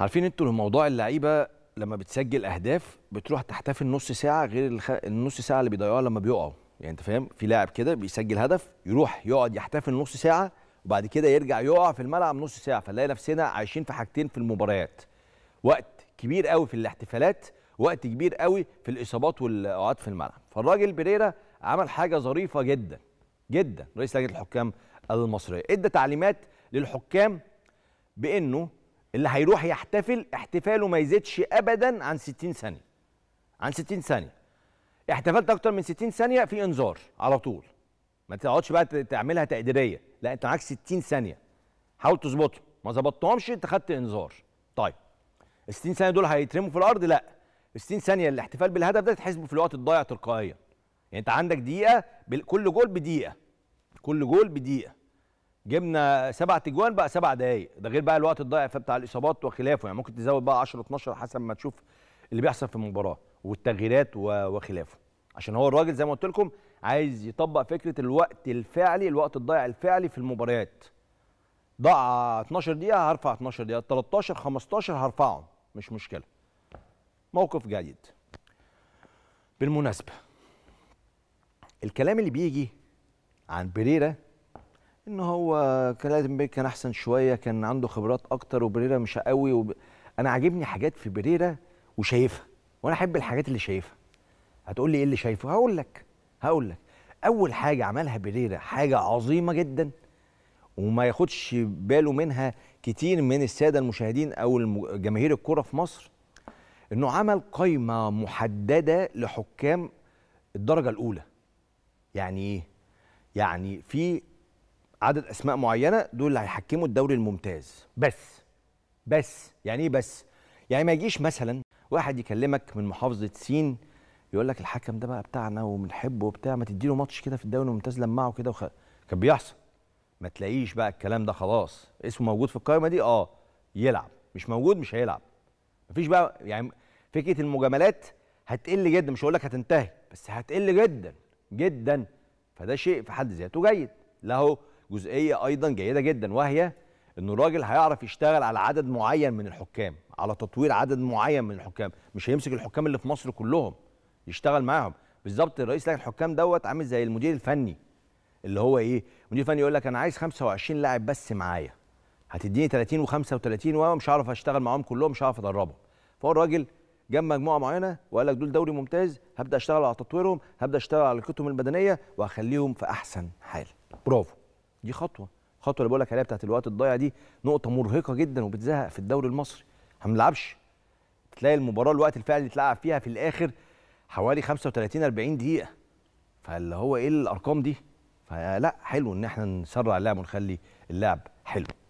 عارفين انتوا الموضوع اللعيبه لما بتسجل اهداف بتروح تحتفل نص ساعه غير الخ... النص ساعه اللي بيضيعوها لما بيقعوا يعني انت فاهم في لاعب كده بيسجل هدف يروح يقعد يحتفل نص ساعه وبعد كده يرجع يقع في الملعب نص ساعه فنلاقي نفسنا عايشين في حاجتين في المباريات وقت كبير قوي في الاحتفالات وقت كبير قوي في الاصابات والاوقات في الملعب فالراجل بيريرا عمل حاجه ظريفه جدا جدا رئيس لجنه الحكام المصريه ادى تعليمات للحكام بانه اللي هيروح يحتفل احتفاله ما يزيدش ابدا عن 60 ثانيه عن 60 ثانيه احتفلت اكتر من 60 ثانيه في انذار على طول ما تقعدش بقى تعملها تقديريه لا انت معاك 60 ثانيه حاول تظبطه ما ظبطتهمش انت خدت انذار طيب ال 60 ثانيه دول هيترموا في الارض لا ال 60 ثانيه الاحتفال بالهدف ده تحسبه في الوقت الضايع تلقائيا يعني انت عندك دقيقه كل جول بدقيقه كل جول بدقيقه جبنا سبع تجوان بقى سبع دقايق ده غير بقى الوقت الضائع بتاع الاصابات وخلافه يعني ممكن تزود بقى 10 12 حسب ما تشوف اللي بيحصل في المباراه والتغييرات وخلافه عشان هو الراجل زي ما قلت لكم عايز يطبق فكره الوقت الفعلي الوقت الضائع الفعلي في المباريات ضاع 12 دقيقه هرفع 12 دقيقه 13 15 هرفعهم مش مشكله موقف جيد بالمناسبه الكلام اللي بيجي عن بريرا ان هو كان لازم بيك كان احسن شويه كان عنده خبرات اكتر وبريرا مش قوي وب... انا عاجبني حاجات في بريرا وشايفها وانا احب الحاجات اللي شايفها هتقول لي ايه اللي شايفه هقول لك هقول لك اول حاجه عملها بريرا حاجه عظيمه جدا وما ياخدش باله منها كتير من الساده المشاهدين او جماهير الكره في مصر انه عمل قائمه محدده لحكام الدرجه الاولى يعني ايه يعني في عدد اسماء معينه دول اللي هيحكموا الدوري الممتاز بس بس يعني ايه بس يعني ما يجيش مثلا واحد يكلمك من محافظه سين يقول لك الحكم ده بقى بتاعنا وبنحبه وبتاع ما تديله ماتش كده في الدوري الممتاز لمعه كده وخ... كان بيحصل ما تلاقيش بقى الكلام ده خلاص اسمه موجود في القائمه دي اه يلعب مش موجود مش هيلعب مفيش بقى يعني فكره المجاملات هتقل جدا مش هقول لك هتنتهي بس هتقل جدا جدا فده شيء في حد ذاته جيد لا هو جزئيه ايضا جيده جدا وهي ان الراجل هيعرف يشتغل على عدد معين من الحكام على تطوير عدد معين من الحكام مش هيمسك الحكام اللي في مصر كلهم يشتغل معاهم بالظبط الرئيس لجنه الحكام دوت عامل زي المدير الفني اللي هو ايه المدير الفني يقول لك انا عايز 25 لاعب بس معايا هتديني 30 و35 ومش هعرف اشتغل معاهم كلهم مش هعرف ادربهم فهو الراجل جاب مجموعه معينه وقال لك دول دوري ممتاز هبدا اشتغل على تطويرهم هبدا اشتغل على الكتب البدنيه وهخليهم في احسن حال برافو دي خطوه الخطوه اللي بقول لك عليها بتاعت الوقت الضايع دي نقطه مرهقه جدا وبتزهق في الدوري المصري ما بنلعبش تلاقي المباراه الوقت الفعلي اللي اتلعب فيها في الاخر حوالي 35 40 دقيقه فاللي هو ايه الارقام دي فلا حلو ان احنا نسرع اللعب ونخلي اللعب حلو